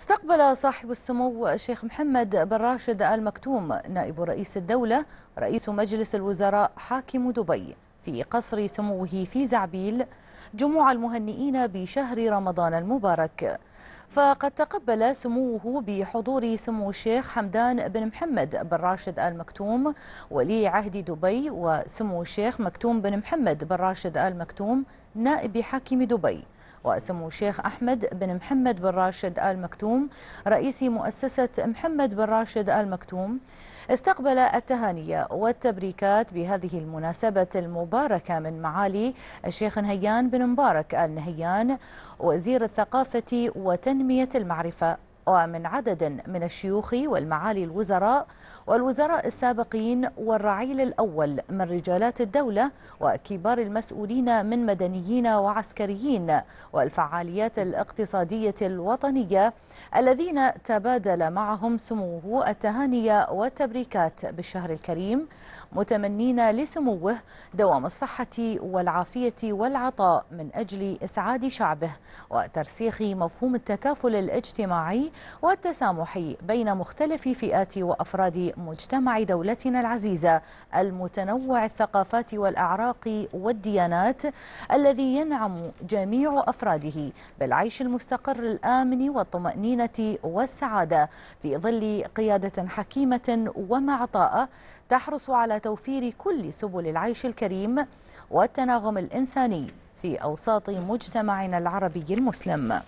استقبل صاحب السمو الشيخ محمد بن راشد آل مكتوم نائب رئيس الدولة رئيس مجلس الوزراء حاكم دبي في قصر سموه في زعبيل جموع المهنئين بشهر رمضان المبارك فقد تقبل سموه بحضور سمو الشيخ حمدان بن محمد بن راشد آل مكتوم ولي عهد دبي وسمو الشيخ مكتوم بن محمد بن راشد آل مكتوم نائب حاكم دبي وسمو الشيخ أحمد بن محمد بن راشد آل مكتوم رئيس مؤسسة محمد بن راشد آل مكتوم استقبل التهانية والتبريكات بهذه المناسبة المباركة من معالي الشيخ نهيان بن مبارك آل نهيان وزير الثقافة وتنمية المعرفة ومن عدد من الشيوخ والمعالي الوزراء والوزراء السابقين والرعيل الأول من رجالات الدولة وكبار المسؤولين من مدنيين وعسكريين والفعاليات الاقتصادية الوطنية الذين تبادل معهم سموه التهاني والتبريكات بالشهر الكريم متمنين لسموه دوام الصحة والعافية والعطاء من أجل إسعاد شعبه وترسيخ مفهوم التكافل الاجتماعي والتسامح بين مختلف فئات وأفراد مجتمع دولتنا العزيزة المتنوع الثقافات والأعراق والديانات الذي ينعم جميع أفراده بالعيش المستقر الآمن والطمأنينة والسعادة في ظل قيادة حكيمة ومعطاءة تحرص على توفير كل سبل العيش الكريم والتناغم الإنساني في أوساط مجتمعنا العربي المسلم